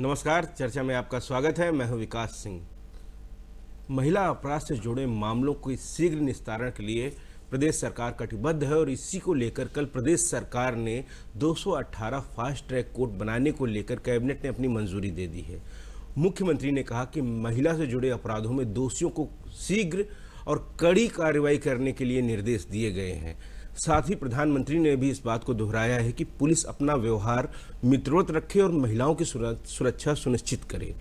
नमस्कार चर्चा में आपका स्वागत है मैं हूं विकास सिंह महिला अपराध से जुड़े मामलों के शीघ्र निस्तारण के लिए प्रदेश सरकार कटिबद्ध है और इसी को लेकर कल प्रदेश सरकार ने 218 फास्ट ट्रैक कोर्ट बनाने को लेकर कैबिनेट ने अपनी मंजूरी दे दी है मुख्यमंत्री ने कहा कि महिला से जुड़े अपराधों में दोषियों को शीघ्र और कड़ी कार्रवाई करने के लिए निर्देश दिए गए हैं साथ ही प्रधानमंत्री ने भी इस बात को दोहराया है कि पुलिस अपना व्यवहार मित्रवत रखे और महिलाओं की सुरक्षा सुनिश्चित करे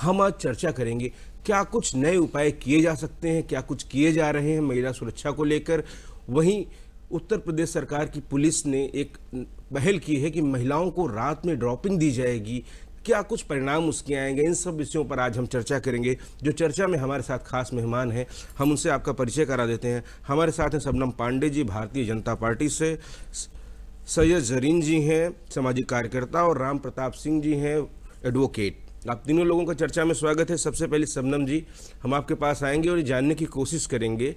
हम आज चर्चा करेंगे क्या कुछ नए उपाय किए जा सकते हैं क्या कुछ किए जा रहे हैं महिला सुरक्षा को लेकर वहीं उत्तर प्रदेश सरकार की पुलिस ने एक पहल की है कि महिलाओं को रात में ड्रॉपिंग दी जाएगी क्या कुछ परिणाम उसके आएंगे इन सब विषयों पर आज हम चर्चा करेंगे जो चर्चा में हमारे साथ खास मेहमान हैं हम उनसे आपका परिचय करा देते हैं हमारे साथ हैं सबनम पांडे जी भारतीय जनता पार्टी से सैयद जरीन जी हैं सामाजिक कार्यकर्ता और राम प्रताप सिंह जी हैं एडवोकेट आप तीनों लोगों का चर्चा में स्वागत है सबसे पहले सबनम जी हम आपके पास आएंगे और जानने की कोशिश करेंगे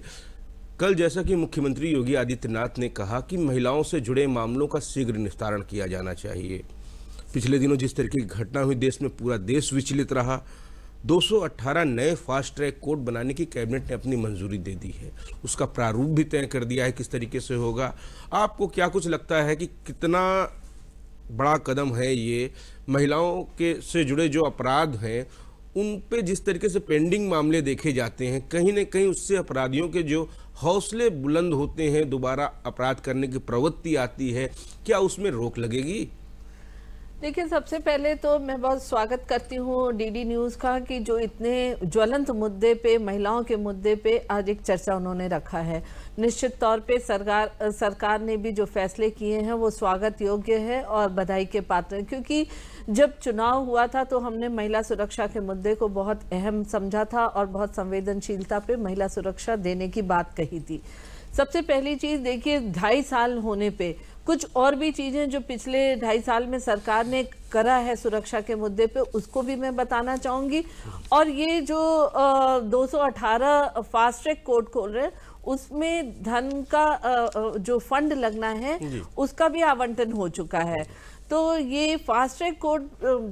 कल जैसा कि मुख्यमंत्री योगी आदित्यनाथ ने कहा कि महिलाओं से जुड़े मामलों का शीघ्र निस्तारण किया जाना चाहिए पिछले दिनों जिस तरीके की घटना हुई देश में पूरा देश विचलित रहा 218 नए फास्ट ट्रैक कोर्ट बनाने की कैबिनेट ने अपनी मंजूरी दे दी है उसका प्रारूप भी तय कर दिया है किस तरीके से होगा आपको क्या कुछ लगता है कि कितना बड़ा कदम है ये महिलाओं के से जुड़े जो अपराध हैं उन पे जिस तरीके से पेंडिंग मामले देखे जाते हैं कहीं ना कहीं उससे अपराधियों के जो हौसले बुलंद होते हैं दोबारा अपराध करने की प्रवृत्ति आती है क्या उसमें रोक लगेगी देखिए सबसे पहले तो मैं बहुत स्वागत करती हूँ डीडी न्यूज़ का कि जो इतने ज्वलंत मुद्दे पे महिलाओं के मुद्दे पे आज एक चर्चा उन्होंने रखा है निश्चित तौर पे सरकार सरकार ने भी जो फैसले किए हैं वो स्वागत योग्य है और बधाई के पात्र हैं क्योंकि जब चुनाव हुआ था तो हमने महिला सुरक्षा के मुद्दे को बहुत अहम समझा था और बहुत संवेदनशीलता पर महिला सुरक्षा देने की बात कही थी सबसे पहली चीज़ देखिए ढाई साल होने पर कुछ और भी चीज़ें जो पिछले ढाई साल में सरकार ने करा है सुरक्षा के मुद्दे पे उसको भी मैं बताना चाहूँगी और ये जो आ, 218 फास्ट ट्रैक कोर्ट खोल रहे हैं उसमें धन का आ, जो फंड लगना है उसका भी आवंटन हो चुका है तो ये फास्ट ट्रैक कोर्ट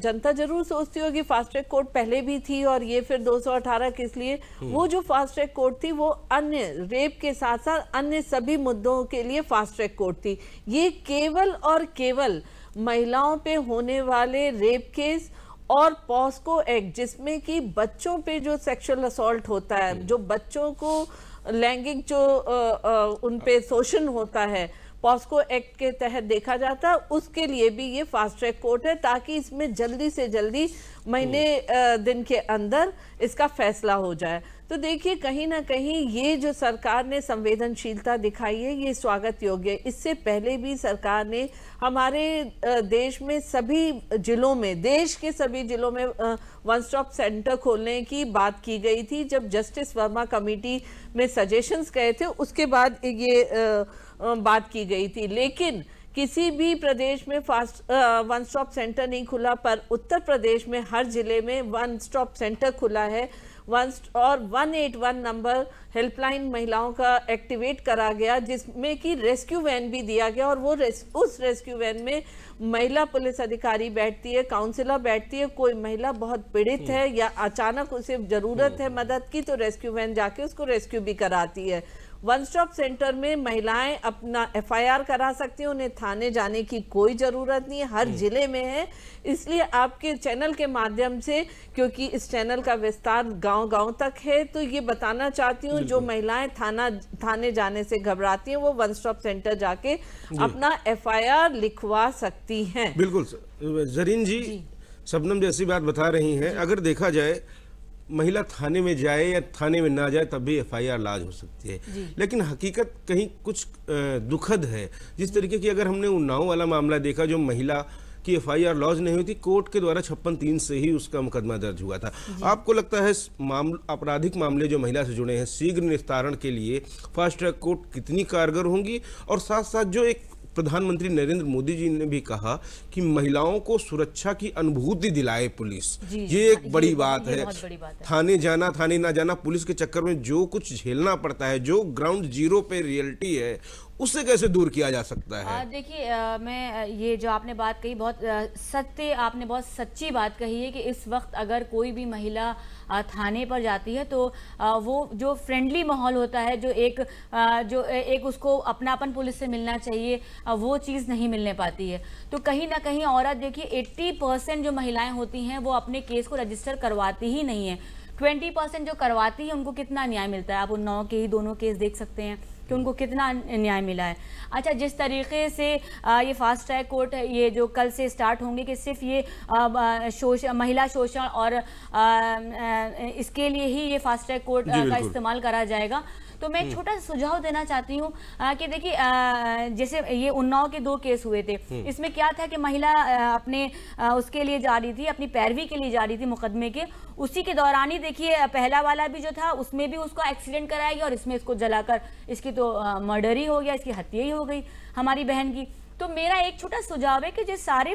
जनता जरूर सोचती होगी फास्ट ट्रैक कोर्ट पहले भी थी और ये फिर 218 किस लिए हम्म। वो जो फास्ट ट्रैक कोर्ट थी वो अन्य रेप के साथ साथ अन्य सभी मुद्दों के लिए फास्ट ट्रैक कोर्ट थी ये केवल और केवल महिलाओं पे होने वाले रेप केस और पॉस्को एक्ट जिसमें कि बच्चों पे जो सेक्सुअल असोल्ट होता है हम्म। जो बच्चों को लैंगिक जो उनपे उन शोषण होता है पॉस्को एक्ट के तहत देखा जाता है उसके लिए भी ये फास्ट ट्रैक कोर्ट है ताकि इसमें जल्दी से जल्दी महीने हम्म। दिन के अंदर इसका फैसला हो जाए तो देखिए कहीं ना कहीं ये जो सरकार ने संवेदनशीलता दिखाई है ये स्वागत योग्य है इससे पहले भी सरकार ने हमारे देश में सभी जिलों में देश के सभी जिलों में वन स्टॉप सेंटर खोलने की बात की गई थी जब जस्टिस वर्मा कमेटी में सजेशंस गए थे उसके बाद ये आ, बात की गई थी लेकिन किसी भी प्रदेश में फास्ट वन स्टॉप सेंटर नहीं खुला पर उत्तर प्रदेश में हर जिले में वन स्टॉप सेंटर खुला है वन और 181 नंबर हेल्पलाइन महिलाओं का एक्टिवेट करा गया जिसमें कि रेस्क्यू वैन भी दिया गया और वो रेस, उस रेस्क्यू वैन में महिला पुलिस अधिकारी बैठती है काउंसिलर बैठती है कोई महिला बहुत पीड़ित हम्म। है या अचानक उसे ज़रूरत है हम्म। मदद की तो रेस्क्यू वैन जाके उसको रेस्क्यू भी कराती है वन स्टॉप सेंटर में महिलाएं अपना एफआईआर करा सकती हैं उन्हें थाने जाने की कोई ज़रूरत नहीं है हर हम्म। जिले में है इसलिए आपके चैनल के माध्यम से क्योंकि इस चैनल का विस्तार गांव-गांव तक है तो ये बताना चाहती हूँ जो महिलाएं थाना थाने जाने से घबराती हैं वो वन स्टॉप सेंटर जाके अपना एफ लिखवा सकती है बिल्कुल जरीन जी, जी। सबनम जैसी बात बता रही है अगर देखा जाए महिला थाने में जाए या थाने में ना जाए तब भी एफ आई आर लाज हो सकती है लेकिन हकीकत कहीं कुछ दुखद है जिस तरीके की अगर हमने उन्नाव वाला मामला देखा जो महिला की एफ आई आर लॉज नहीं हुई थी कोर्ट के द्वारा छप्पन तीन से ही उसका मुकदमा दर्ज हुआ था आपको लगता है आपराधिक मामले जो महिला से जुड़े हैं शीघ्र निस्तारण के लिए फास्ट ट्रैक कोर्ट कितनी कारगर होंगी और साथ साथ जो एक प्रधानमंत्री नरेंद्र मोदी जी ने भी कहा कि महिलाओं को सुरक्षा की अनुभूति दिलाए पुलिस ये एक बड़ी बात है थाने जाना थाने ना जाना पुलिस के चक्कर में जो कुछ झेलना पड़ता है जो ग्राउंड जीरो पे रियलिटी है उससे कैसे दूर किया जा सकता है देखिए मैं ये जो आपने बात कही बहुत सत्य आपने बहुत सच्ची बात कही है कि इस वक्त अगर कोई भी महिला थाने पर जाती है तो आ, वो जो फ्रेंडली माहौल होता है जो एक आ, जो एक उसको अपनापन पुलिस से मिलना चाहिए आ, वो चीज़ नहीं मिलने पाती है तो कहीं ना कहीं औरत देखिए 80 परसेंट जो महिलाएं होती हैं वो अपने केस को रजिस्टर करवाती ही नहीं है 20 परसेंट जो करवाती है उनको कितना न्याय मिलता है आप उन नौ के ही दोनों केस देख सकते हैं कि उनको कितना न्याय मिला है अच्छा जिस तरीके से ये फास्ट ट्रैक कोर्ट ये जो कल से स्टार्ट होंगे कि सिर्फ ये शोष महिला शोषण और इसके लिए ही ये फास्ट ट्रैक कोर्ट का इस्तेमाल करा जाएगा तो मैं एक हम्म। छोटा सा सुझाव देना चाहती हूँ कि देखिए जैसे ये उन्नाव के दो केस हुए थे हम्म। इसमें क्या था कि महिला अपने उसके लिए जा रही थी अपनी पैरवी के लिए जा रही थी मुकदमे के उसी के दौरान ही देखिए पहला वाला भी जो था उसमें भी उसको एक्सीडेंट कराया गया और इसमें इसको जलाकर इसकी तो मर्डर ही हो गया इसकी हत्या ही हो गई हमारी बहन की तो मेरा एक छोटा सुझाव है कि जो सारे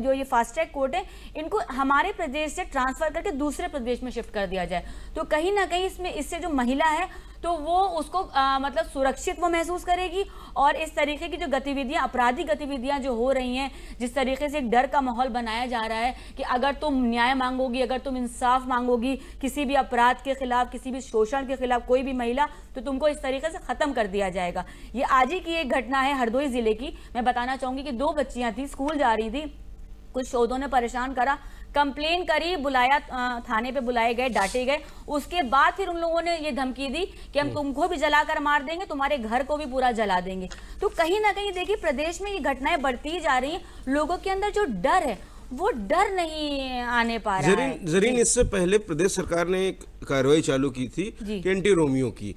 जो ये फास्ट ट्रैक कोर्ट है इनको हमारे प्रदेश से ट्रांसफर करके दूसरे प्रदेश में शिफ्ट कर दिया जाए तो कहीं ना कहीं इसमें इससे जो महिला है तो वो उसको आ, मतलब सुरक्षित वो महसूस करेगी और इस तरीके की जो गतिविधियां अपराधी गतिविधियां जो हो रही हैं जिस तरीके से एक डर का माहौल बनाया जा रहा है कि अगर तुम न्याय मांगोगी अगर तुम इंसाफ मांगोगी किसी भी अपराध के खिलाफ किसी भी शोषण के खिलाफ कोई भी महिला तो तुमको इस तरीके से ख़त्म कर दिया जाएगा ये आज ही की एक घटना है हरदोई ज़िले की मैं बताना चाहूँगी कि दो बच्चियाँ थी स्कूल जा रही थी कुछ शोधों ने परेशान करा कंप्लेन करी बुलाया थाने पे बुलाए गए डांटे गए उसके बाद फिर उन लोगों ने ये धमकी दी कि हम तुमको भी जलाकर मार देंगे तुम्हारे घर को भी पूरा जला देंगे तो कहीं ना कहीं देखिए प्रदेश में ये घटनाएं बढ़ती जा रही हैं लोगों के अंदर जो डर है वो डर नहीं आने पा रहा जरीन, है जरीन इससे पहले प्रदेश सरकार ने एक कार्रवाई चालू की थी एंटी रोमियो की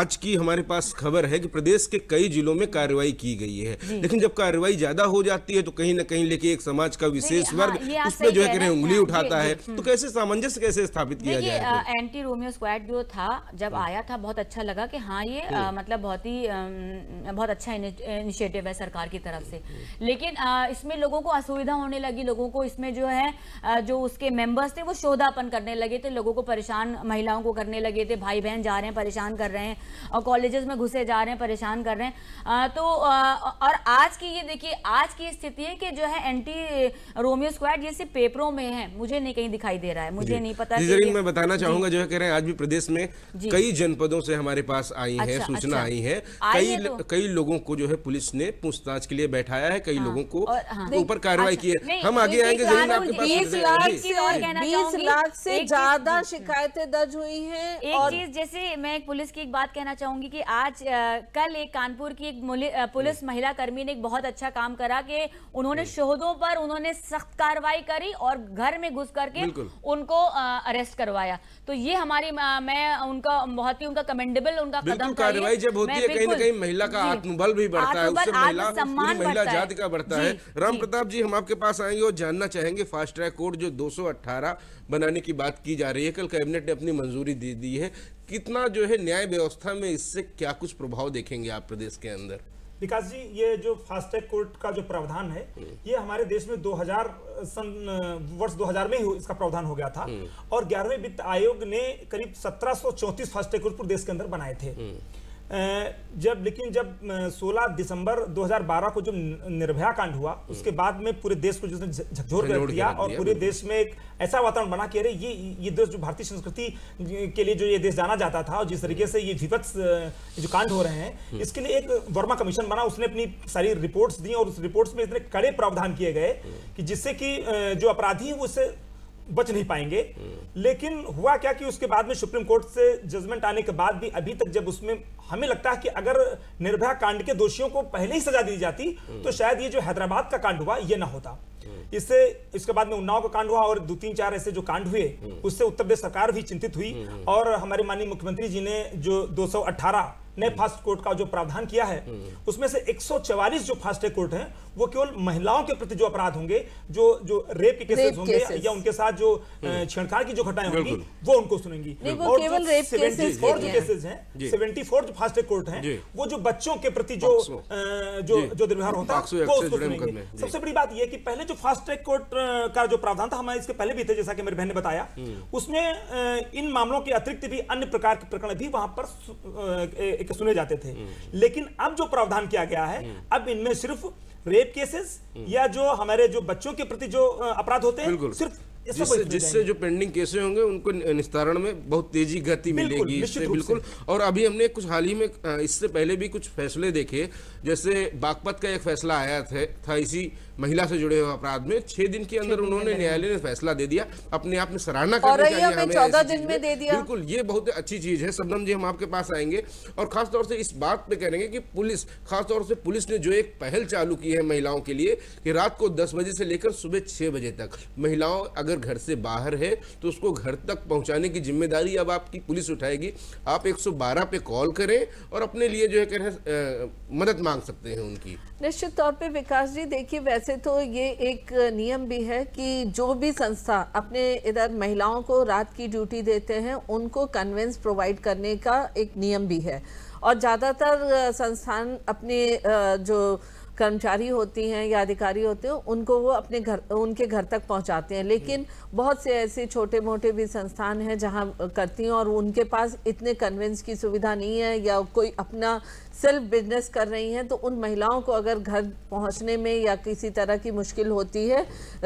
आज की हमारे पास खबर है कि प्रदेश के कई जिलों में कार्रवाई की गई है लेकिन जब कार्रवाई ज्यादा हो जाती है तो कहीं ना कहीं लेके एक समाज का विशेष हाँ, वर्ग उसमें जो है उंगली उठाता है हम्म। तो कैसे सामंजस्य कैसे स्थापित किया जाए एंटी रोमियो स्क्वाड जो था जब हाँ। आया था बहुत अच्छा लगा की हाँ ये हम्म। मतलब बहुत ही बहुत अच्छा इनिशियटिव है सरकार की तरफ से हम्म। लेकिन इसमें लोगों को असुविधा होने लगी लोगों को इसमें जो है जो उसके मेंबर्स थे वो शोधापन करने लगे थे तो लोगों को परेशान परेशान महिलाओं को करने लगे थे भाई बहन जा रहे हैं परेशान कर रहे हैं और कॉलेजेस में घुसे जा रहे हैं परेशान कर रहे हैं आ, तो आ, और आज की ये देखिए आज की स्थिति है कि जो है एंटी रोमियो स्क्वाड ये सिर्फ पेपरों में है मुझे नहीं कहीं दिखाई दे रहा है मुझे नहीं पता मैं बताना चाहूंगा जो है कह रहे हैं आज भी प्रदेश में कई जनपदों से हमारे पास आई है अच्छा, सूचना अच्छा। आई है कई तो कई लोगों को जो है पुलिस ने पूछताछ के लिए बैठाया है कई हाँ, लोगों को हाँ। तो ऊपर कार्रवाई अच्छा, की है हम आगे आएंगे बीस लाख से ज्यादा शिकायत शिकायतें दर्ज हुई हैं एक और... चीज जैसे मैं पुलिस की एक बात कहना चाहूंगी कि आज आ, कल एक कानपुर की एक पुलिस हम्म। महिला कर्मी ने एक बहुत अच्छा काम करा कि उन्होंने हम्म। शोधों पर उन्होंने सख्त कार्रवाई करी और घर में घुस करके उनको आ, अरेस्ट करवाया तो ये हमारी मैं उनका बहुत ही उनका कमेंडेबल उनका कदम कार्रवाई जब होती है कहीं ना कहीं महिला का आत्मबल भी बढ़ता है महिला जाति का बढ़ता है राम प्रताप जी हम आपके पास आएंगे और जानना चाहेंगे फास्ट ट्रैक कोर्ट जो दो बनाने की बात की जा रही है कल कैबिनेट कैबिनेट ने अपनी मंजूरी दे दी है कितना जो है न्याय व्यवस्था में इससे क्या कुछ प्रभाव देखेंगे आप प्रदेश के अंदर विकास जी ये जो फास्टैग कोर्ट का जो प्रावधान है हम्म। ये हमारे देश में 2000 सन वर्ष 2000 में ही इसका प्रावधान हो गया था हम्म। और ग्यारहवें वित्त आयोग ने करीब सत्रह सौ चौतीस फास्टैग कोर्ट देश के अंदर बनाए थे हम्म। जब लेकिन जब 16 दिसंबर 2012 को जो निर्भया कांड हुआ हम्म। उसके बाद में पूरे देश को जिसने झकझोर कर दिया और पूरे देश में एक ऐसा वातावरण बना कि अरे ये ये देश जो भारतीय संस्कृति के लिए जो ये देश जाना जाता था और जिस तरीके से ये विपक्ष जो कांड हो रहे हैं हम्म। इसके लिए एक वर्मा कमीशन बना उसने अपनी सारी रिपोर्ट्स दी और उस रिपोर्ट्स में इतने कड़े प्रावधान किए गए हम्म। कि जिससे कि जो अपराधी उससे बच नहीं पाएंगे लेकिन हुआ क्या कि उसके बाद में सुप्रीम कोर्ट से जजमेंट आने के बाद भी अभी तक जब उसमें हमें लगता है कि अगर निर्भया कांड के दोषियों को पहले ही सजा दी जाती तो शायद ये जो हैदराबाद का कांड हुआ ये ना होता इससे इसके बाद में उन्नाव का कांड हुआ और दो तीन चार ऐसे जो कांड हुए उससे उत्तर प्रदेश सरकार भी चिंतित हुई और हमारे माननीय मुख्यमंत्री जी ने जो दो नए फास्ट कोर्ट का जो प्रावधान किया है उसमें से एक जो फास्ट ट्रैक कोर्ट है वो केवल महिलाओं के प्रति जो अपराध होंगे जो जो रेप के केसेस होंगे या उनके साथ जो हम्म। छेड़छाड़ की जो घटनाएं होंगी वो उनको सुनेंगी और जो केसेस हैं सेवेंटी फोर जो फास्ट ट्रैक कोर्ट है वो जो बच्चों के प्रति जो जो जो दुर्व्यवहार होता है वो उसको सुनेंगे सबसे बड़ी बात यह कि पहले जो फास्ट ट्रैक कोर्ट का जो प्रावधान था हमारे इसके पहले भी थे जैसा कि मेरी बहन ने बताया हम्म। उसमें इन मामलों के अतिरिक्त भी अन्य प्रकार के प्रकरण भी वहां पर के सुने जाते थे हम्म। लेकिन अब जो प्रावधान किया गया है हम्म। अब इनमें सिर्फ रेप केसेस हम्म। या जो हमारे जो बच्चों के प्रति जो अपराध होते हैं सिर्फ जिससे जिससे जो पेंडिंग केसे होंगे उनको निस्तारण में बहुत तेजी गति मिलेगी इससे बिल्कुल और अभी हमने कुछ हाल ही में इससे पहले भी कुछ फैसले देखे जैसे बागपत का एक फैसला आया था इसी महिला से जुड़े हुए अपराध में छह दिन के अंदर उन्होंने न्यायालय ने फैसला दे दिया अपने आप में सराहना कर बिल्कुल ये बहुत अच्छी चीज है सबनम जी हम आपके पास आएंगे और खासतौर से इस बात पे करेंगे कि पुलिस खासतौर से पुलिस ने जो एक पहल चालू की है महिलाओं के लिए कि रात को दस बजे से लेकर सुबह छह बजे तक महिलाओं अगर अगर घर से बाहर है तो उसको घर तक पहुंचाने की जिम्मेदारी अब आपकी पुलिस उठाएगी आप 112 पे कॉल करें और अपने लिए जो है कह मदद मांग सकते हैं उनकी निश्चित तौर पे विकास जी देखिए वैसे तो ये एक नियम भी है कि जो भी संस्था अपने इधर महिलाओं को रात की ड्यूटी देते हैं उनको कन्वेंस प्रोवाइड करने का एक नियम भी है और ज़्यादातर संस्थान अपने जो कर्मचारी होती हैं या अधिकारी होते हैं उनको वो अपने घर उनके घर तक पहुंचाते हैं लेकिन बहुत से ऐसे छोटे मोटे भी संस्थान हैं जहां करती हैं और उनके पास इतने कन्वेंस की सुविधा नहीं है या कोई अपना सेल्फ बिजनेस कर रही हैं तो उन महिलाओं को अगर घर पहुंचने में या किसी तरह की मुश्किल होती है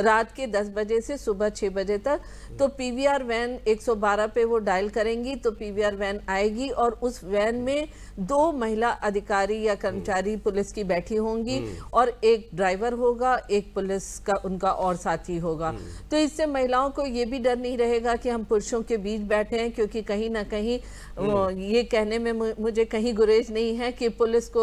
रात के 10 बजे से सुबह 6 बजे तक तो पीवीआर वैन 112 पे वो डायल करेंगी तो पीवीआर वैन आएगी और उस वैन में दो महिला अधिकारी या कर्मचारी पुलिस की बैठी होंगी और एक ड्राइवर होगा एक पुलिस का उनका और साथी होगा तो इससे महिलाओं को ये भी डर नहीं रहेगा कि हम पुरुषों के बीच बैठे हैं क्योंकि कहीं ना कहीं ये कहने में मुझे कहीं गुरेज नहीं है कि पुलिस को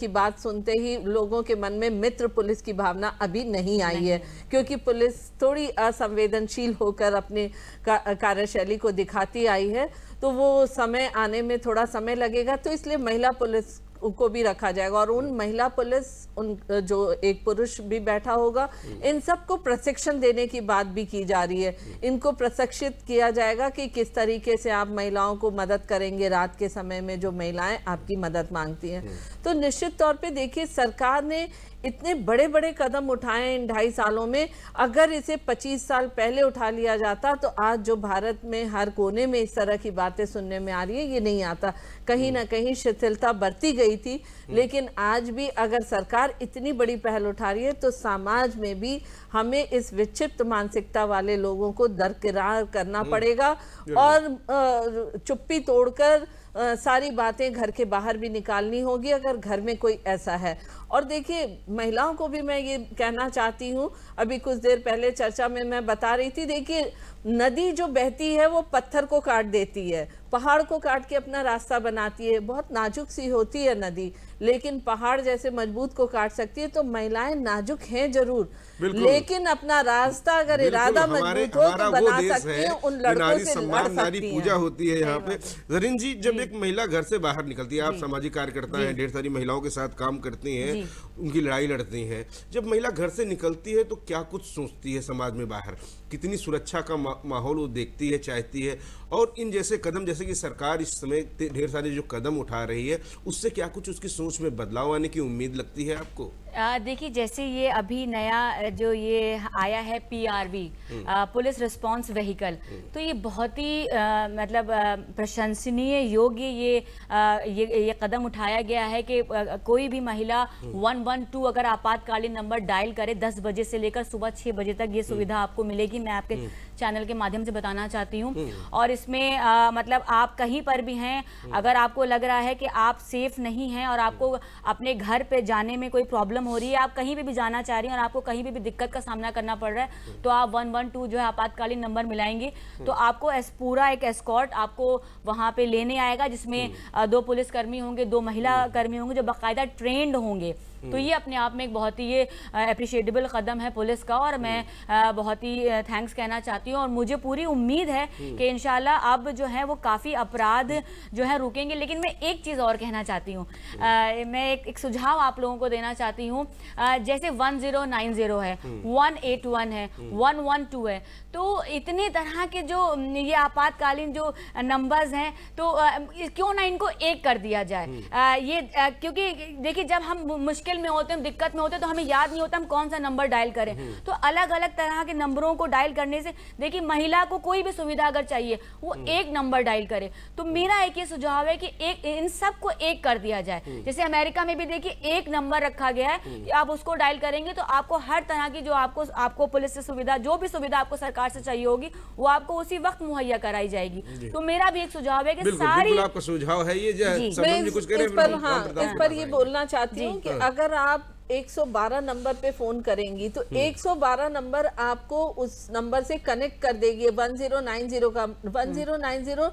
की बात सुनते ही लोगों के मन में मित्र पुलिस की भावना अभी नहीं आई नहीं। है क्योंकि पुलिस थोड़ी असंवेदनशील होकर अपने कार्यशैली को दिखाती आई है तो वो समय आने में थोड़ा समय लगेगा तो इसलिए महिला पुलिस को भी रखा जाएगा और उन हम्म। महिला पुलिस उन जो एक पुरुष भी बैठा होगा हम्म। इन सबको प्रशिक्षण देने की बात भी की जा रही है हम्म। इनको प्रशिक्षित किया जाएगा कि किस तरीके से आप महिलाओं को मदद करेंगे रात के समय में जो महिलाएं आपकी मदद मांगती हैं तो निश्चित तौर पे देखिए सरकार ने इतने बड़े बड़े कदम उठाए इन ढाई सालों में अगर इसे 25 साल पहले उठा लिया जाता तो आज जो भारत में हर कोने में इस तरह की बातें सुनने में आ रही है ये नहीं आता कहीं ना कहीं शिथिलता बरती गई थी हम्म। लेकिन आज भी अगर सरकार इतनी बड़ी पहल उठा रही है तो समाज में भी हमें इस विक्षिप्त मानसिकता वाले लोगों को दरकरार करना हम्म। पड़ेगा और चुप्पी तोड़कर सारी बातें घर के बाहर भी निकालनी होगी अगर घर में कोई ऐसा है और देखिए महिलाओं को भी मैं ये कहना चाहती हूँ अभी कुछ देर पहले चर्चा में मैं बता रही थी देखिए नदी जो बहती है वो पत्थर को काट देती है पहाड़ को काट के अपना रास्ता बनाती है बहुत नाजुक सी होती है नदी लेकिन पहाड़ जैसे मजबूत को काट सकती है तो महिलाएं नाजुक हैं ज़रूर लेकिन अपना रास्ता अगर इरादा मजबूत हो तो बना सकती है उन लड़कों से सम्मान नारी पूजा होती है यहाँ पे जरीन जी जब एक महिला घर से बाहर निकलती है आप सामाजिक कार्यकर्ता हैं ढेर सारी महिलाओं के साथ काम करती हैं उनकी लड़ाई लड़ती हैं जब महिला घर से निकलती है तो क्या कुछ सोचती है समाज में बाहर कितनी सुरक्षा का माहौल वो देखती है चाहती है और इन जैसे कदम जैसे कि सरकार इस समय ढेर सारे जो कदम उठा रही है उससे क्या कुछ उसकी सोच में बदलाव आने की उम्मीद लगती है आपको देखिए जैसे ये अभी नया जो ये आया है PRV hmm. Police response vehicle hmm. तो ये बहुत ही मतलब प्रशंसनीय योग्य ये, ये ये कदम उठाया गया है कि कोई भी महिला हम्म। वन वन टू अगर आपातकालीन नंबर डायल करे दस बजे से लेकर सुबह छः बजे तक ये सुविधा आपको मिलेगी मैं आपके चैनल के माध्यम से बताना चाहती हूँ और इसमें आ, मतलब आप कहीं पर भी हैं अगर आपको लग रहा है कि आप सेफ नहीं हैं और आपको अपने घर पर जाने में कोई प्रॉब्लम प्रॉब्लम हो रही है आप कहीं भी भी जाना चाह रही हैं और आपको कहीं भी भी दिक्कत का सामना करना पड़ रहा है तो आप वन वन टू जो है आपातकालीन नंबर मिलाएंगे तो आपको एस पूरा एक एस्कॉट आपको वहाँ पर लेने आएगा जिसमें हम्म। दो पुलिसकर्मी होंगे दो महिला हम्म। कर्मी होंगे जो बाकायदा ट्रेंड होंगे तो ये अपने आप में एक बहुत ही ये अप्रिशिएटेबल कदम है पुलिस का और मैं बहुत ही थैंक्स कहना चाहती हूँ और मुझे पूरी उम्मीद है हम्म। कि इन अब जो है वो काफ़ी अपराध जो है रुकेंगे लेकिन मैं एक चीज़ और कहना चाहती हूँ हम्म। मैं एक, एक सुझाव आप लोगों को देना चाहती हूँ जैसे वन जीरो नाइन जीरो है वन एट वन है वन वन टू है तो इतने तरह के जो ये आपातकालीन जो नंबर्स हैं तो क्यों ना इनको एक कर दिया जाए हम्म। ये क्योंकि देखिए जब हम मुश्किल मुश्किल में होते हैं दिक्कत में होते हैं तो हमें याद नहीं होता हम कौन सा नंबर डायल करें हम्म। तो अलग अलग तरह के नंबरों को डायल करने से देखिए महिला को कोई भी सुविधा अगर चाहिए वो हम्म। एक नंबर डायल करे तो हम्म। मेरा एक ये सुझाव है कि एक इन सबको एक कर दिया जाए जैसे अमेरिका में भी देखिए एक नंबर रखा गया है कि आप उसको डायल करेंगे तो आपको हर तरह की जो आपको आपको पुलिस से सुविधा जो भी सुविधा आपको सरकार से चाहिए होगी वो आपको उसी वक्त मुहैया कराई जाएगी तो मेरा भी एक सुझाव है कि सारी आपका सुझाव है ये कुछ इस पर हाँ इस पर ये बोलना चाहती हूँ कि हाँ। अगर अगर आप 112 नंबर पे फोन करेंगी तो 112 हम्म। नंबर आपको उस नंबर से कनेक्ट कर देगी 1090 का 1090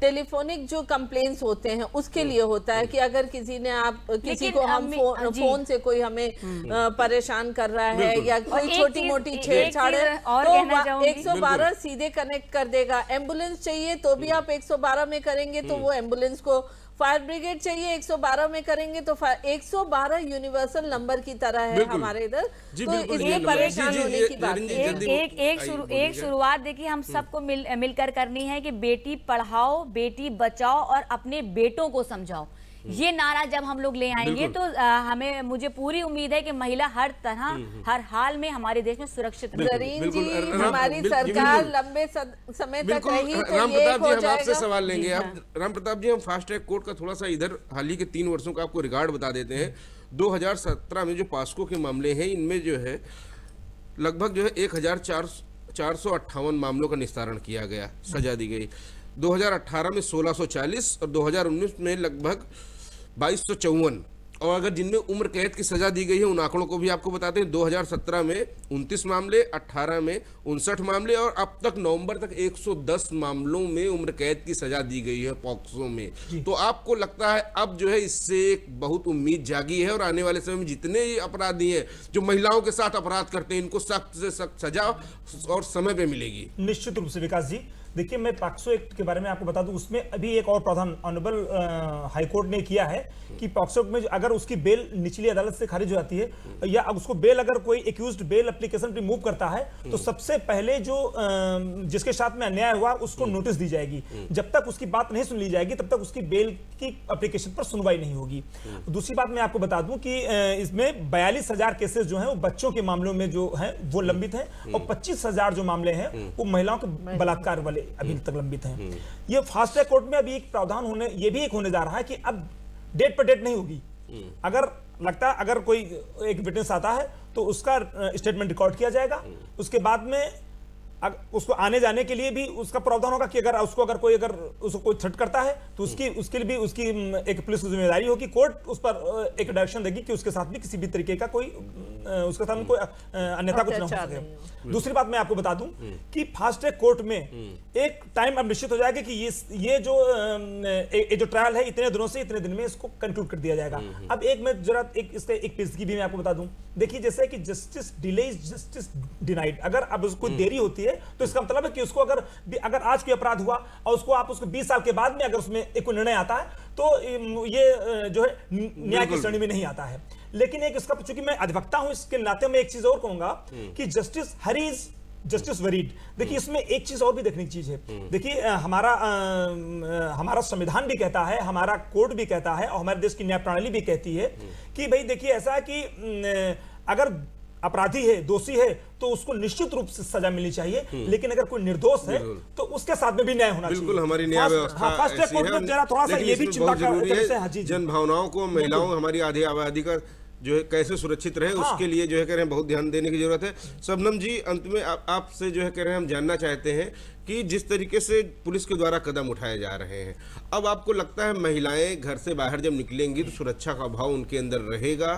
टेलीफोनिक जो कंप्लेन्ट्स होते हैं उसके हम्म। लिए होता है हम्म। कि अगर किसी ने आप किसी को हम फोन, हाँ फोन से कोई हमें परेशान कर रहा है या कोई छोटी मोटी छेड़छाड़ है तो 112 सीधे कनेक्ट कर देगा एम्बुलेंस चाहिए तो भी आप एक में करेंगे तो वो एम्बुलेंस को फायर ब्रिगेड चाहिए 112 में करेंगे तो 112 यूनिवर्सल नंबर की तरह है हमारे इधर तो इसलिए परेशान होने की बात एक एक एक, शुरु, एक शुरुआत देखिए हम हम्म। सबको मिल मिलकर करनी है कि बेटी पढ़ाओ बेटी बचाओ और अपने बेटों को समझाओ ये नारा जब हम लोग ले आएंगे तो आ, हमें मुझे पूरी उम्मीद है कि महिला हर तरह हम्म, हम्म। हर हाल में हमारे देश में सुरक्षित जी हमारी सरकार लंबे समय तक रही तो राम प्रताप जी हम आपसे सवाल लेंगे आप हाँ। राम प्रताप जी हम फास्ट ट्रैक कोर्ट का थोड़ा सा इधर हाल ही के तीन वर्षों का आपको रिकॉर्ड बता देते हैं दो में जो पास्को के मामले हैं इनमें जो है लगभग जो है एक चार सौ अट्ठावन मामलों का निस्तारण किया गया सजा दी गई 2018 में 1640 और 2019 में लगभग बाईस और अगर जिनमें उम्र कैद की सज़ा दी गई है उन आंकड़ों को भी आपको बताते हैं 2017 में उनतीस मामले 18 में उनसठ मामले और अब तक नवंबर तक 110 मामलों में उम्र कैद की सज़ा दी गई है पॉक्सो में तो आपको लगता है अब जो है इससे एक बहुत उम्मीद जागी है और आने वाले समय में जितने ही अपराधी हैं जो महिलाओं के साथ अपराध करते हैं इनको सख्त से सख्त सजा और समय पर मिलेगी निश्चित रूप से विकास जी देखिए मैं पॉक्सो एक्ट के बारे में आपको बता दूं उसमें अभी एक और प्रावधान ऑनरेबल हाईकोर्ट ने किया है कि पॉक्सो में अगर उसकी बेल निचली अदालत से खारिज हो जाती है या उसको बेल अगर कोई एक्यूज बेल अप्लीकेशन रिमूव करता है तो हम्म। सबसे पहले जो जिसके साथ में अन्याय हुआ उसको नोटिस हम्म। दी जाएगी हम्म। जब तक उसकी बात नहीं सुन ली जाएगी तब तक उसकी बेल की अप्लीकेशन पर सुनवाई नहीं होगी दूसरी बात मैं आपको बता दूं कि इसमें बयालीस हजार केसेस जो हैं वो बच्चों के मामलों में जो है वो लंबित हैं और पच्चीस हजार जो मामले हैं वो महिलाओं के बलात्कार वाले अभी हम्म। तक लंबित हैं हम्म। ये फास्ट ट्रैक कोर्ट में अभी एक प्रावधान होने ये भी एक होने जा रहा है कि अब डेट पर डेट नहीं होगी हम्म। अगर लगता है अगर कोई एक विटनेस आता है तो उसका स्टेटमेंट रिकॉर्ड किया जाएगा उसके बाद में उसको आने जाने के लिए भी उसका प्रावधान होगा कि अगर उसको अगर कोई अगर उसको कोई थ्रेट करता है तो उसकी उसके लिए भी उसकी एक पुलिस की जिम्मेदारी होगी कोर्ट उस पर एक डायरेक्शन देगी कि उसके साथ भी किसी भी तरीके का कोई उसके साथ कोई अन्यथा कुछ ना हो सके दूसरी बात मैं आपको बता दूं हम्म। कि फास्ट ट्रैक कोर्ट में हम्म। एक टाइम अब निश्चित हो जाएगा कि ये ये जो ये जो ट्रायल है इतने दिनों से इतने दिन में इसको कंक्लूड कर दिया जाएगा हम्म, अब एक मैं जरा एक इसके एक की भी मैं आपको बता दूं देखिए जैसे कि जस्टिस डिले जस्टिस डिनाइड अगर अब उसको देरी होती है है तो इसका मतलब है कि उसको अगर अगर आज कोई अपराध हुआ और उसको आप उसको 20 साल के बाद में अगर उसमें एक निर्णय आता है तो ये जो है न्याय की श्रेणी में नहीं आता है लेकिन एक इसका चूंकि मैं अधिवक्ता हूं इसके नाते में एक चीज और कहूंगा हम्म। कि जस्टिस हरीज जस्टिस वरीड देखिए हम्म। इसमें एक चीज और भी देखने की चीज है हम्म। देखिए हमारा आ, हमारा संविधान भी कहता है हमारा कोर्ट भी कहता है और हमारे देश की न्याय प्रणाली भी कहती है कि भाई देखिए ऐसा है कि अगर अपराधी है दोषी है तो उसको निश्चित रूप से सजा मिलनी चाहिए हम्म। लेकिन अगर कोई निर्दोष है तो उसके साथ में भी न्याय होना बिल्कुल हमारी न्याय हाँ, व्यवस्था हाँ, थोड़ा सा ये भी चिंता है जन भावनाओं को महिलाओं हमारी आधी आबादी का जो है कैसे सुरक्षित रहे हाँ। उसके लिए जो है कह रहे हैं बहुत ध्यान देने की जरूरत है सबनम जी अंत में आपसे जो है कह रहे हैं हम जानना चाहते हैं कि जिस तरीके से पुलिस के द्वारा कदम उठाए जा रहे हैं अब आपको लगता है महिलाएं घर से बाहर जब निकलेंगी तो सुरक्षा का अभाव उनके अंदर रहेगा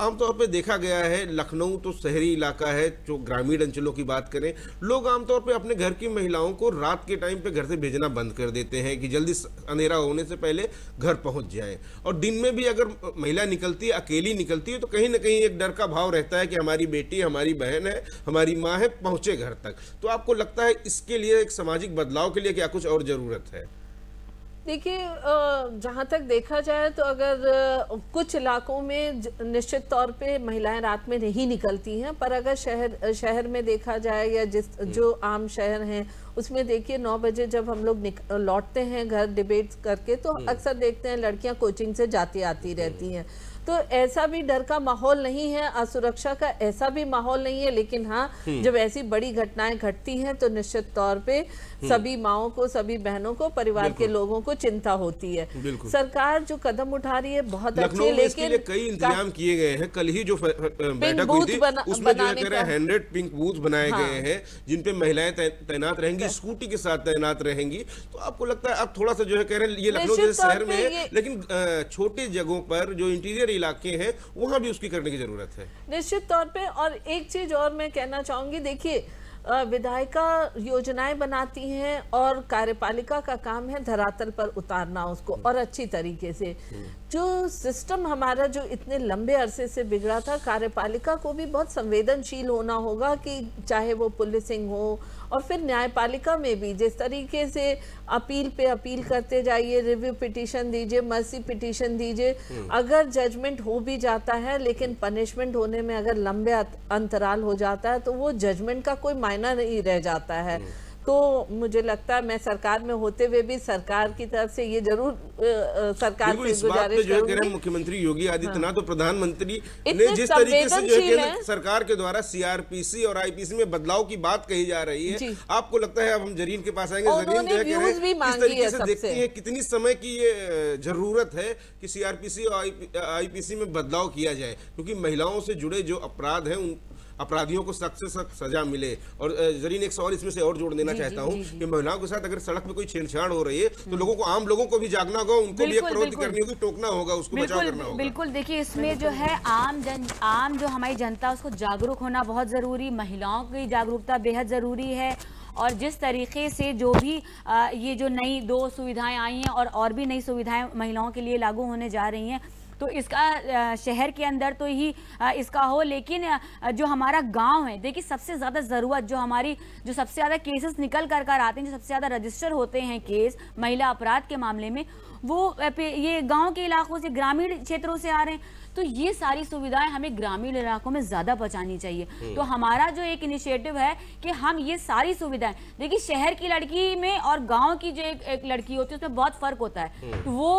आमतौर पे देखा गया है लखनऊ तो शहरी इलाका है जो ग्रामीण अंचलों की बात करें लोग आमतौर पे अपने घर की महिलाओं को रात के टाइम पे घर से भेजना बंद कर देते हैं कि जल्दी अंधेरा होने से पहले घर पहुंच जाएं और दिन में भी अगर महिला निकलती है अकेली निकलती है तो कहीं ना कहीं एक डर का भाव रहता है कि हमारी बेटी हमारी बहन है हमारी माँ है पहुँचे घर तक तो आपको लगता है इसके लिए एक सामाजिक बदलाव के लिए क्या कुछ और ज़रूरत है देखिए जहाँ तक देखा जाए तो अगर कुछ इलाकों में निश्चित तौर पे महिलाएं रात में नहीं निकलती हैं पर अगर शहर शहर में देखा जाए या जिस जो आम शहर हैं उसमें देखिए नौ बजे जब हम लोग लौटते हैं घर डिबेट करके तो हम्म। अक्सर देखते हैं लड़कियां कोचिंग से जाती आती हम्म। रहती हैं तो ऐसा भी डर का माहौल नहीं है असुरक्षा का ऐसा भी माहौल नहीं है लेकिन हाँ हम्म। जब ऐसी बड़ी घटनाएं घटती हैं तो निश्चित तौर पे सभी माओ को सभी बहनों को परिवार के लोगों को चिंता होती है सरकार जो कदम उठा रही है बहुत अच्छी लेकिन कई इंतजाम किए गए हैं कल ही जो बैठक हुई थी उसमें जो है हंड्रेड पिंक बूथ बनाए गए हाँ। हैं जिनपे महिलाएं तैनात रहेंगी अपनी स्कूटी के साथ तैनात रहेंगी तो आपको लगता है आप थोड़ा सा जो है कह रहे हैं ये लखनऊ जैसे शहर में है लेकिन छोटे जगहों पर जो इंटीरियर इलाके हैं वहाँ भी उसकी करने की जरूरत है निश्चित तौर पर और एक चीज और मैं कहना चाहूंगी देखिए विधायिका योजनाएं बनाती हैं और कार्यपालिका का काम है धरातल पर उतारना उसको हम्म। और अच्छी तरीके से हम्म। जो सिस्टम हमारा जो इतने लंबे अरसे से बिगड़ा था कार्यपालिका को भी बहुत संवेदनशील होना होगा कि चाहे वो पुलिसिंग हो और फिर न्यायपालिका में भी जिस तरीके से अपील पे अपील करते जाइए रिव्यू पिटीशन दीजिए मर्सी पिटीशन दीजिए हम्म। अगर जजमेंट हो भी जाता है लेकिन पनिशमेंट होने में अगर लंबे अंतराल हो जाता है तो वो जजमेंट का कोई मायना नहीं रह जाता है हम्म। तो मुझे लगता है मैं सरकार में होते हुए भी सरकार की तरफ से ये जरूर सरकार से इस बात पे जो है गुजारिश करें मुख्यमंत्री योगी हाँ। आदित्यनाथ हाँ। तो प्रधानमंत्री ने जिस तरीके से जो है सरकार के द्वारा सीआरपीसी और आईपीसी में बदलाव की बात कही जा रही है आपको लगता है अब हम जरीन के पास आएंगे जरीन जो है इस तरीके से देखती है कितनी समय की ये जरूरत है की सीआरपीसी और आईपीसी में बदलाव किया जाए क्योंकि महिलाओं से जुड़े जो अपराध है अपराधियों को सख्त से सख्त सजा मिले और जरीन एक सवाल इसमें से और जोड़ देना चाहता हूँ कि महिलाओं के साथ अगर सड़क में कोई छेड़छाड़ हो रही है तो हम्म। लोगों को आम लोगों को भी जागना होगा उनको भी एक करनी होगी टोकना होगा उसको बचाव करना होगा बिल्कुल देखिए इसमें जो तो- है आम जन आम जो हमारी जनता उसको जागरूक होना बहुत ज़रूरी महिलाओं की जागरूकता बेहद ज़रूरी है और जिस तरीके से जो भी आ, ये जो नई दो सुविधाएं आई हैं और और भी नई सुविधाएं महिलाओं के लिए लागू होने जा रही हैं तो इसका शहर के अंदर तो ही इसका हो लेकिन जो हमारा गांव है देखिए सबसे ज़्यादा ज़रूरत जो हमारी जो सबसे ज़्यादा केसेस निकल कर कर आते हैं जो सबसे ज़्यादा रजिस्टर होते हैं केस महिला अपराध के मामले में वो ये गाँव के इलाकों से ग्रामीण क्षेत्रों से आ रहे हैं तो ये सारी सुविधाएं हमें ग्रामीण इलाकों में ज्यादा पहुंचानी चाहिए हम्म। तो हमारा जो एक इनिशिएटिव है कि हम ये सारी सुविधाएं देखिए शहर की लड़की में और गाँव की जो एक, एक लड़की होती है उसमें बहुत फर्क होता है हम्म। तो वो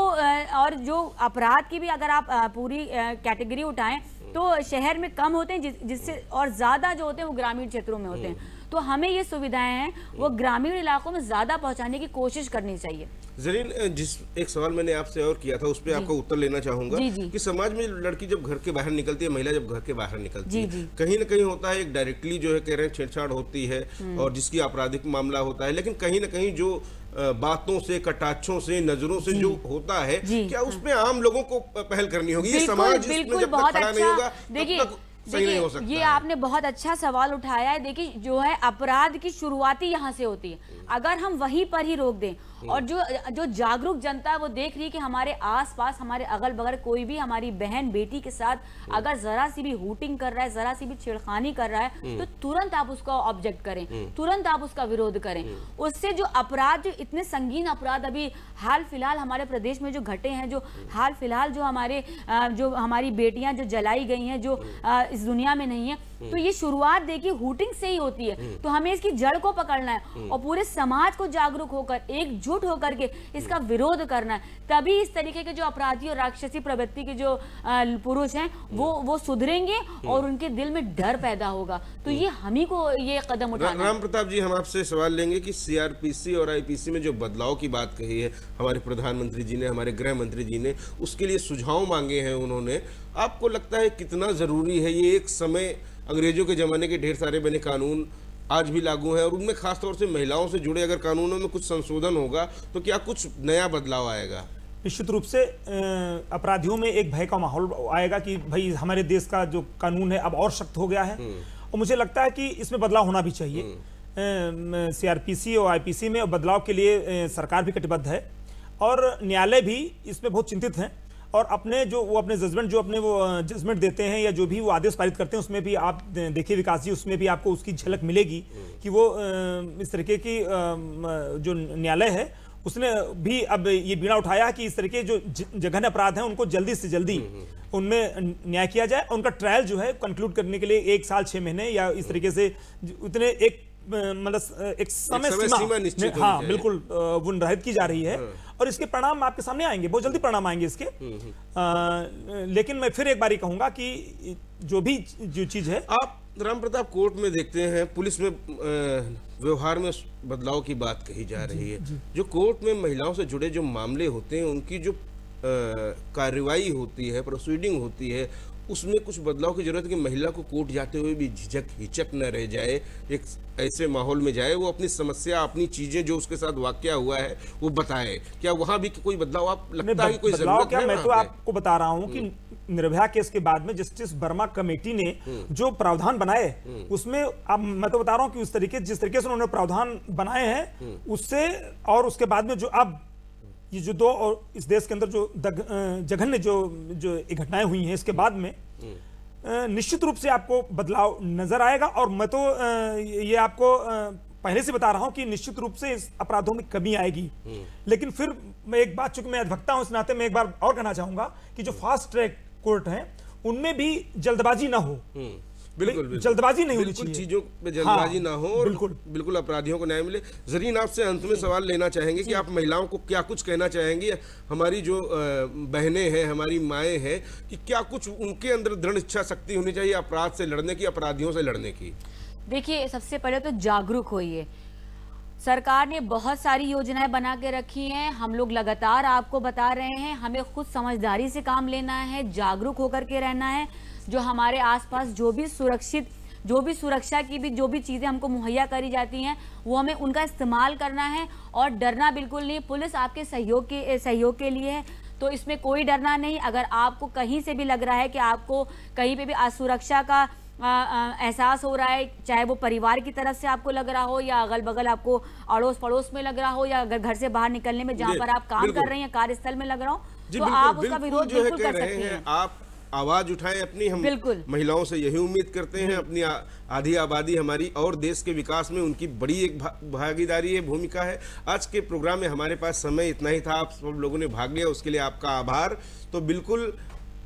और जो अपराध की भी अगर आप पूरी कैटेगरी उठाएं हम्म। तो शहर में कम होते हैं जिससे और ज्यादा जो होते हैं वो ग्रामीण क्षेत्रों में होते हैं तो हमें ये सुविधाएं हैं वो ग्रामीण इलाकों में ज़्यादा पहुँचाने की कोशिश करनी चाहिए जरीन जिस एक सवाल मैंने आपसे और किया था उस पर आपका उत्तर लेना चाहूंगा जी, जी. कि समाज में लड़की जब घर के बाहर निकलती है महिला जब घर के बाहर निकलती जी, है कहीं ना कहीं होता है एक डायरेक्टली जो है कह रहे हैं छेड़छाड़ होती है हम्म। और जिसकी आपराधिक मामला होता है लेकिन कहीं ना कहीं जो बातों से कटाक्षों से नजरों से जो होता है क्या हाँ। उसमें आम लोगों को पहल करनी होगी ये समाज बिल्कुल बहुत अच्छा देखिए सही नहीं हो सकता ये आपने बहुत अच्छा सवाल उठाया है देखिए जो है अपराध की शुरुआती यहाँ से होती है हम्म। अगर हम वहीं पर ही रोक दें हम्म। और जो जो जागरूक जनता है वो देख रही है कि हमारे आसपास हमारे अगल बगल कोई भी हमारी बहन बेटी के साथ हम्म। अगर जरा सी भी हुटिंग कर रहा है जरा सी भी छेड़खानी कर रहा है हम्म। तो तुरंत आप उसका ऑब्जेक्ट करें तुरंत आप उसका विरोध करें उससे जो अपराध जो इतने संगीन अपराध अभी हाल फिलहाल हमारे प्रदेश में जो घटे हैं जो हाल फिलहाल जो हमारे जो हमारी बेटियां जो जलाई गई हैं जो इस दुनिया में नहीं है तो ये शुरुआत देखिए हुटिंग से ही होती है तो हमें इसकी जड़ को पकड़ना है और पूरे समाज को जागरूक होकर एक एकजुट होकर के इसका विरोध करना तभी इस तरीके के जो अपराधी और राक्षसी प्रवृत्ति के जो पुरुष हैं वो हम्म। वो सुधरेंगे हम्म। और उनके दिल में डर पैदा होगा तो हम्म। ये हम ही को ये कदम उठाना राम प्रताप जी हम आपसे सवाल लेंगे कि सीआरपीसी और आईपीसी में जो बदलाव की बात कही है हमारे प्रधानमंत्री जी ने हमारे गृह मंत्री जी ने उसके लिए सुझाव मांगे हैं उन्होंने आपको लगता है कितना जरूरी है ये एक समय अंग्रेजों के ज़माने के ढेर सारे बने कानून आज भी लागू हैं और उनमें खासतौर से महिलाओं से जुड़े अगर कानूनों में कुछ संशोधन होगा तो क्या कुछ नया बदलाव आएगा निश्चित रूप से अपराधियों में एक भय का माहौल आएगा कि भाई हमारे देश का जो कानून है अब और सख्त हो गया है हम्म। और मुझे लगता है कि इसमें बदलाव होना भी चाहिए सीआरपीसी हम्म। और आईपीसी में बदलाव के लिए सरकार भी कटिबद्ध है और न्यायालय भी इसमें बहुत चिंतित हैं और अपने जो वो अपने जजमेंट जो अपने वो जजमेंट देते हैं या जो भी वो आदेश पारित करते हैं उसमें भी आप देखिए विकास जी उसमें भी आपको उसकी झलक मिलेगी कि वो इस तरीके की जो न्यायालय है उसने भी अब ये बीड़ा उठाया कि इस तरीके जो जघन अपराध हैं उनको जल्दी से जल्दी हम्म, हम्म। उनमें न्याय किया जाए उनका ट्रायल जो है कंक्लूड करने के लिए एक साल छः महीने या इस तरीके से उतने एक मतलब एक समय, एक समय सीमा, सीमा हाँ बिल्कुल वो निर्धारित की जा रही है हाँ। और इसके परिणाम आपके सामने आएंगे बहुत जल्दी परिणाम आएंगे इसके आ, हम्म, हम्म। लेकिन मैं फिर एक बार ही कहूंगा कि जो भी जो चीज है आप राम प्रताप कोर्ट में देखते हैं पुलिस में व्यवहार में बदलाव की बात कही जा रही है जो कोर्ट में महिलाओं से जुड़े जो मामले होते हैं उनकी जो कार्रवाई होती है प्रोसीडिंग होती है उसमें कुछ बदलाव की जरूरत है कि महिला को कोर्ट जाते हुए भी झिझक हिचक न रह जाए एक ऐसे माहौल में जाए वो अपनी समस्या अपनी चीजें जो उसके साथ वाक्य हुआ है वो बताए क्या वहां भी कोई बदलाव आप लगता है कोई जरूरत क्या मैं तो आपको बता रहा हूँ कि हम्म। निर्भया केस के बाद में जस्टिस वर्मा कमेटी ने हम्म। जो प्रावधान बनाए हम्म। उसमें अब मैं तो बता रहा हूँ कि उस तरीके जिस तरीके से उन्होंने प्रावधान बनाए हैं उससे और उसके बाद में जो अब ये जो दो और इस देश के अंदर जो जघन्य जो जो घटनाएं हुई हैं इसके बाद में हम्म। निश्चित रूप से आपको बदलाव नजर आएगा और मैं तो ये आपको पहले से बता रहा हूं कि निश्चित रूप से इस अपराधों में कमी आएगी हम्म। लेकिन फिर मैं एक बात चूंकि मैं अधिवक्ता हूं इस नाते मैं एक बार और कहना चाहूंगा कि जो हम्म। फास्ट ट्रैक कोर्ट है उनमें भी जल्दबाजी ना हो बिल्कुल जल्दबाजी नहीं होनी चाहिए चीजों में जल्दबाजी हाँ, ना हो बिल्कुल बिल्कुल अपराधियों को न्याय मिले जरीन आपसे अंत में सवाल लेना चाहेंगे कि आप महिलाओं को क्या कुछ कहना चाहेंगे हमारी जो बहनें हैं हमारी माएँ हैं कि क्या कुछ उनके अंदर दृढ़ इच्छा शक्ति होनी चाहिए अपराध से लड़ने की अपराधियों से लड़ने की देखिए सबसे पहले तो जागरूक होइए सरकार ने बहुत सारी योजनाएं बना के रखी हैं हम लोग लगातार आपको बता रहे हैं हमें खुद समझदारी से काम लेना है जागरूक होकर के रहना है जो हमारे आसपास जो भी सुरक्षित जो भी सुरक्षा की भी जो भी चीज़ें हमको मुहैया करी जाती हैं वो हमें उनका इस्तेमाल करना है और डरना बिल्कुल नहीं पुलिस आपके सहयोग के सहयोग के लिए है तो इसमें कोई डरना नहीं अगर आपको कहीं से भी लग रहा है कि आपको कहीं पे भी असुरक्षा का एहसास हो रहा है चाहे वो परिवार की तरफ से आपको लग रहा हो या अगल बगल आपको अड़ोस पड़ोस में लग रहा हो या अगर घर से बाहर निकलने में जहाँ पर आप काम कर रहे हैं कार्यस्थल में लग रहा हो तो आप उसका विरोध बिल्कुल कर सकते हैं आप आवाज उठाएं अपनी हम महिलाओं से यही उम्मीद करते हैं अपनी आधी आबादी हमारी और देश के विकास में उनकी बड़ी एक भा, भागीदारी है भूमिका है आज के प्रोग्राम में हमारे पास समय इतना ही था आप सब लोगों ने भाग लिया उसके लिए आपका आभार तो बिल्कुल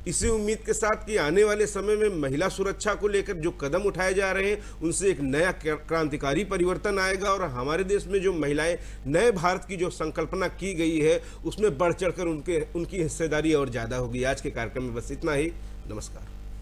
इसी उम्मीद के साथ कि आने वाले समय में महिला सुरक्षा को लेकर जो कदम उठाए जा रहे हैं उनसे एक नया क्रांतिकारी परिवर्तन आएगा और हमारे देश में जो महिलाएं नए भारत की जो संकल्पना की गई है उसमें बढ़ चढ़कर उनके उनकी हिस्सेदारी और ज़्यादा होगी आज के कार्यक्रम में बस इतना ही नमस्कार